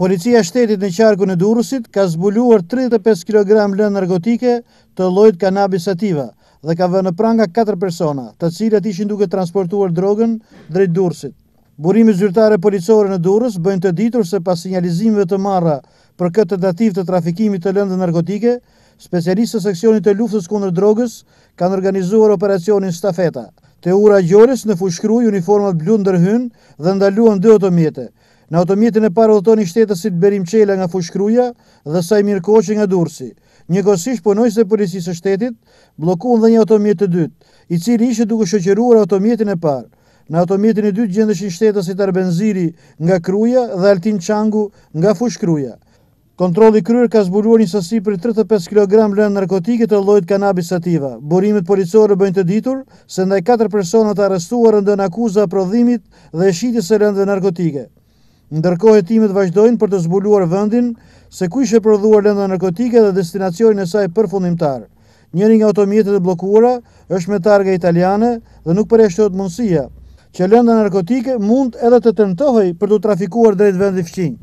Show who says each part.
Speaker 1: Policia shtetit në qarku në Durusit ka zbuluar 35 kg lënë narkotike të lojt kanabisativa dhe ka vënë pranga 4 persona të cilët ishin duke transportuar drogën drejt Durusit. Burimi zyrtare policore në Durus bëjnë të ditur se pas sinjalizimve të marra për këtë dativ të trafikimit të lëndë narkotike, specialistë të seksionit të luftës kundër drogës kanë organizuar operacionin stafeta. Te ura gjores në fushkruj uniformat blu ndërhyn dhe ndaluan dhe otomjetët, Në automjetin e parë udhëtoni shtetësit Berim nga Fushkruja dhe Sajmir Koçi nga Durrësi. Njëkohësisht punojës së policisë së shtetit bllokuan dhe një automjet të dytë, i cili ishte duke shoqëruar automjetin e parë. Në automjetin e dytë gjendeshin shtetësit Arbenziri nga Kruja dhe Altin Çangu nga Fushkruja. Kontrolli kryer ka zbuluar një sasi për 35 kg lëndë narkotike të llojit kanabis sativa. Burimet policore bëjnë të ditur se ndaj katër persona të arrestuar ndon akuza prodhimit dhe shitjes së lëndëve narkotike ndërkohë hetimet vazhdojnë për të zbuluar vendin se ku ishte prodhuar lënda narkotike dhe destinacionin e saj përfundimtar. Njëri nga automjetet e bllokuara është me targë italiane dhe nuk përjashtohet mundësia që lënda narkotike mund edhe të tentohej për të trafikuar drejt vendit fqinj.